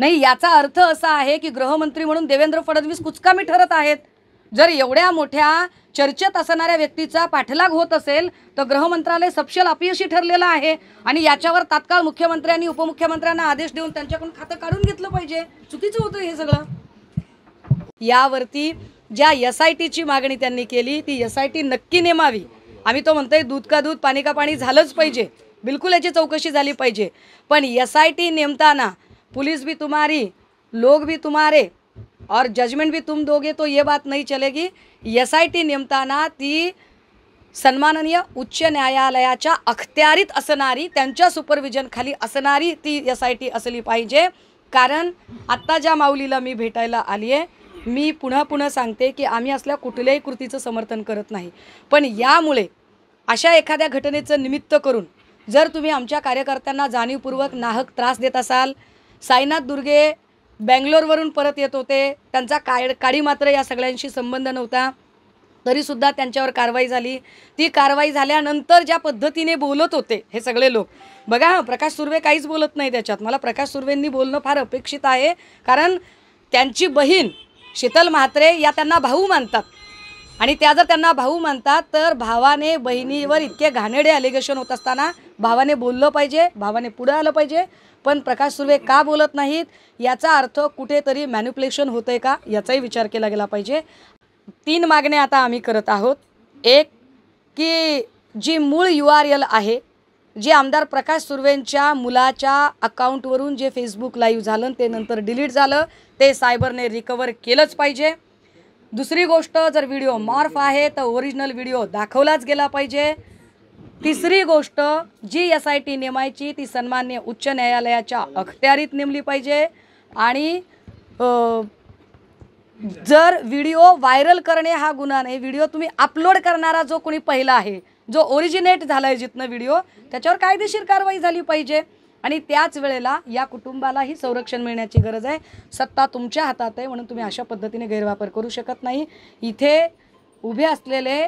नाही याचा अर्थ असा आहे की गृहमंत्री म्हणून देवेंद्र फडणवीस कुचकामी ठरत आहेत जर एवढ्या मोठ्या चर्चेत असणाऱ्या व्यक्तीचा पाठलाग होत असेल तर गृहमंत्रालय सपशेल अपयशी ठरलेलं आहे आणि याच्यावर तात्काळ मुख्यमंत्र्यांनी उपमुख्यमंत्र्यांना आदेश देऊन त्यांच्याकडून खातं काढून घेतलं पाहिजे चुकीचं होतं हे सगळं यावरती ज्या एस आय टीची मागणी त्यांनी केली ती एस आय टी नक्की नेमावी आम्ही तो म्हणतोय दूध का दूध पाणी का पाणी झालंच पाहिजे बिलकुल याची चौकशी झाली पाहिजे पण एस आय टी नेमताना पुलिस भी तुम्हारी लोग भी तुम्हारे और जजमेंट भी तुम दोगे तो ये बात नहीं चलेगी एस आय टी नेमताना ती सन्माननीय उच्च न्यायालयाच्या अखत्यारीत असणारी त्यांच्या खाली असणारी ती एस आय टी असली पाहिजे कारण आत्ता ज्या माऊलीला मी भेटायला आली आहे मी पुन्हा पुन्हा सांगते की आम्ही असल्या कुठल्याही कृतीचं समर्थन करत नाही पण यामुळे अशा एखाद्या घटनेचं निमित्त करून जर तुम्ही आमच्या कार्यकर्त्यांना जाणीवपूर्वक नाहक त्रास देत असाल साईनाथ दुर्गे बँगलोरवरून परत येत होते त्यांचा काय काळी मात्र या सगळ्यांशी संबंध नव्हता तरीसुद्धा त्यांच्यावर कारवाई झाली ती कारवाई झाल्यानंतर ज्या पद्धतीने बोलत होते हे सगळे लोक बघा प्रकाश सुर्वे काहीच बोलत नाही त्याच्यात मला प्रकाश सुर्वेंनी बोलणं फार अपेक्षित आहे कारण त्यांची बहीण शीतल म्हात्रे या त्यांना भाऊ मानतात आणि त्या जर त्यांना भाऊ म्हणतात तर भावाने बहिणीवर इतके घाणेडे अलिगेशन होत असताना भावाने बोललं पाहिजे भावाने पुढं आलं पाहिजे पण प्रकाश सुर्वे का बोलत नाहीत याचा अर्थ कुठेतरी मॅन्युप्लेशन होतं आहे का याचाही विचार केला गेला पाहिजे तीन मागण्या आता आम्ही करत आहोत एक की जी मूळ यू आर एल आहे जे आमदार प्रकाश सुर्वेंच्या मुलाच्या अकाउंटवरून जे फेसबुक लाईव्ह झालं ते नंतर डिलीट झालं ते सायबरने रिकवर केलंच पाहिजे दुसरी गोष्ट जर व्हिडिओ मार्फ आहे तर ओरिजिनल व्हिडिओ दाखवलाच गेला पाहिजे तिसरी गोष्ट जी एस आय टी नेमायची ती सन्मान्य उच्च न्यायालयाच्या अखत्यारीत नेमली पाहिजे आणि जर व्हिडिओ व्हायरल करणे हा गुन्हा नाही व्हिडिओ तुम्ही अपलोड करणारा जो कोणी पहिला आहे जो ओरिजिनेट झाला आहे जिथनं व्हिडिओ त्याच्यावर कायदेशीर कारवाई झाली पाहिजे आणि त्याच वेळेला या कुटुंबालाही संरक्षण मिळण्याची गरज आहे सत्ता तुमच्या हातात आहे म्हणून तुम्ही अशा पद्धतीने गैरवापर करू शकत नाही इथे उभे असलेले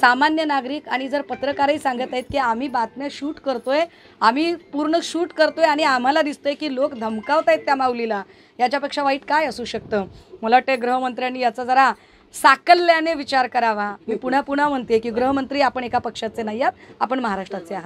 सामान्य नागरिक आणि जर पत्रकारही सांगत आहेत की आम्ही बातम्या शूट करतोय आम्ही पूर्ण शूट करतोय आणि आम्हाला दिसतंय की लोक धमकावत आहेत त्या माऊलीला याच्यापेक्षा वाईट काय असू शकतं मला वाटतं गृहमंत्र्यांनी याचा जरा साकल्याने विचार करावा मी पुन्हा पुन्हा म्हणते की गृहमंत्री आपण एका पक्षाचे नाही आहात आपण महाराष्ट्राचे आहात